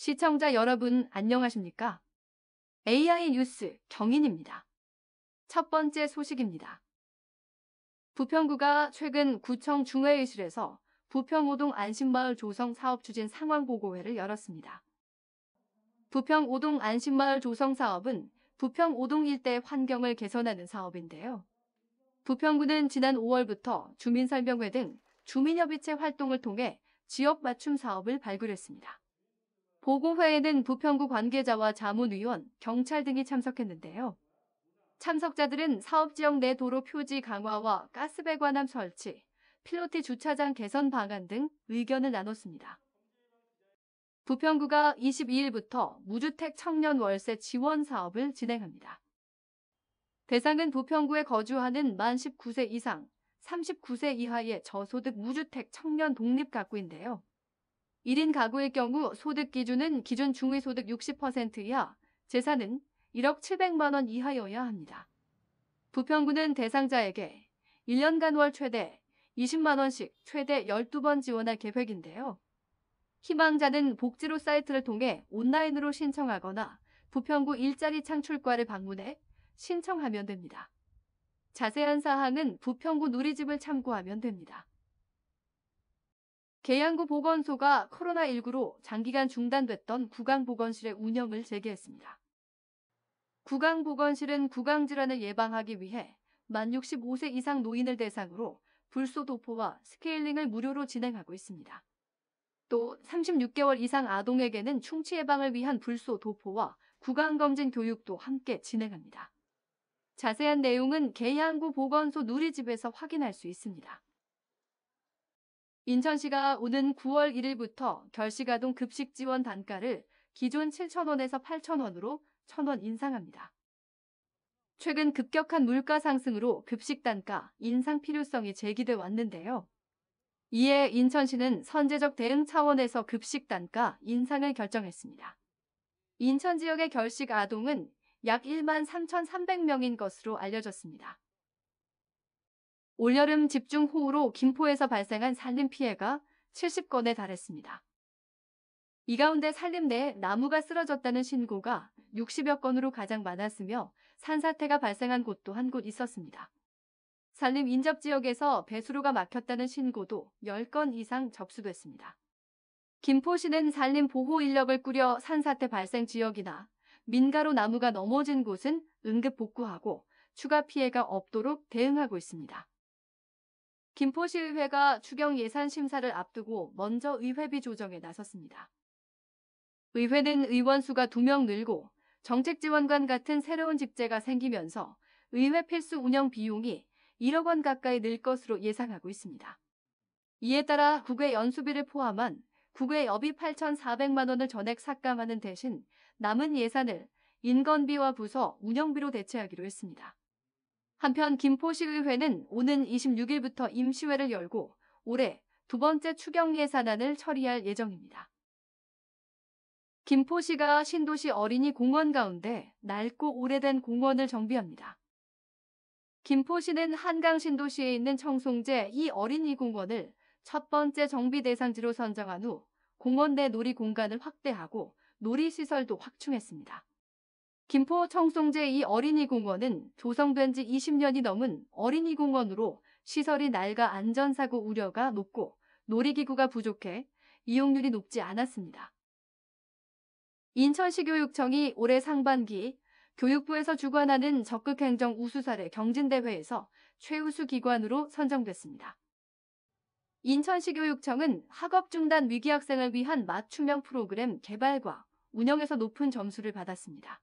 시청자 여러분 안녕하십니까? AI 뉴스 경인입니다. 첫 번째 소식입니다. 부평구가 최근 구청 중화의실에서 부평오동 안심마을 조성 사업 추진 상황 보고회를 열었습니다. 부평오동 안심마을 조성 사업은 부평오동 일대 환경을 개선하는 사업인데요. 부평구는 지난 5월부터 주민설명회 등 주민협의체 활동을 통해 지역 맞춤 사업을 발굴했습니다. 보고회에는 부평구 관계자와 자문위원, 경찰 등이 참석했는데요. 참석자들은 사업지역 내 도로 표지 강화와 가스배관함 설치, 필로티 주차장 개선 방안 등 의견을 나눴습니다. 부평구가 22일부터 무주택 청년 월세 지원 사업을 진행합니다. 대상은 부평구에 거주하는 만 19세 이상, 39세 이하의 저소득 무주택 청년 독립 가구인데요. 1인 가구의 경우 소득 기준은 기준 중위소득 60% 이하, 재산은 1억 700만 원 이하여야 합니다. 부평구는 대상자에게 1년간 월 최대 20만 원씩 최대 12번 지원할 계획인데요. 희망자는 복지로 사이트를 통해 온라인으로 신청하거나 부평구 일자리 창출과를 방문해 신청하면 됩니다. 자세한 사항은 부평구 누리집을 참고하면 됩니다. 계양구 보건소가 코로나19로 장기간 중단됐던 구강보건실의 운영을 재개했습니다. 구강보건실은 구강질환을 예방하기 위해 만 65세 이상 노인을 대상으로 불소도포와 스케일링을 무료로 진행하고 있습니다. 또 36개월 이상 아동에게는 충치 예방을 위한 불소도포와 구강검진 교육도 함께 진행합니다. 자세한 내용은 계양구 보건소 누리집에서 확인할 수 있습니다. 인천시가 오는 9월 1일부터 결식아동 급식 지원 단가를 기존 7,000원에서 8,000원으로 1,000원 인상합니다. 최근 급격한 물가 상승으로 급식 단가 인상 필요성이 제기돼 왔는데요. 이에 인천시는 선제적 대응 차원에서 급식 단가 인상을 결정했습니다. 인천 지역의 결식 아동은 약 1만 3,300명인 것으로 알려졌습니다. 올여름 집중호우로 김포에서 발생한 산림 피해가 70건에 달했습니다. 이 가운데 산림 내에 나무가 쓰러졌다는 신고가 60여 건으로 가장 많았으며 산사태가 발생한 곳도 한 곳 있었습니다. 산림 인접 지역에서 배수로가 막혔다는 신고도 10건 이상 접수됐습니다. 김포시는 산림 보호 인력을 꾸려 산사태 발생 지역이나 민가로 나무가 넘어진 곳은 응급 복구하고 추가 피해가 없도록 대응하고 있습니다. 김포시의회가 추경 예산 심사를 앞두고 먼저 의회비 조정에 나섰습니다. 의회는 의원 수가 2명 늘고 정책지원관 같은 새로운 직제가 생기면서 의회 필수 운영 비용이 1억 원 가까이 늘 것으로 예상하고 있습니다. 이에 따라 국외 연수비를 포함한 국외 여비 8,400만 원을 전액 삭감하는 대신 남은 예산을 인건비와 부서 운영비로 대체하기로 했습니다. 한편 김포시의회는 오는 26일부터 임시회를 열고 올해 두 번째 추경 예산안을 처리할 예정입니다. 김포시가 신도시 어린이 공원 가운데 낡고 오래된 공원을 정비합니다. 김포시는 한강 신도시에 있는 청송제 이 어린이 공원을 첫 번째 정비 대상지로 선정한 후 공원 내 놀이 공간을 확대하고 놀이 시설도 확충했습니다. 김포 청송제 이 어린이공원은 조성된 지 20년이 넘은 어린이공원으로 시설이 낡아 안전사고 우려가 높고 놀이기구가 부족해 이용률이 높지 않았습니다. 인천시 교육청이 올해 상반기 교육부에서 주관하는 적극행정 우수사례 경진대회에서 최우수 기관으로 선정됐습니다. 인천시 교육청은 학업 중단 위기 학생을 위한 맞춤형 프로그램 개발과 운영에서 높은 점수를 받았습니다.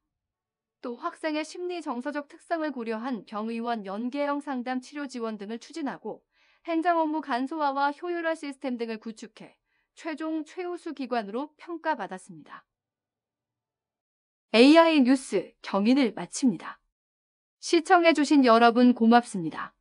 또 학생의 심리 정서적 특성을 고려한 병의원 연계형 상담 치료 지원 등을 추진하고 행정 업무 간소화와 효율화 시스템 등을 구축해 최종 최우수 기관으로 평가받았습니다. AI 뉴스 경인을 마칩니다. 시청해주신 여러분 고맙습니다.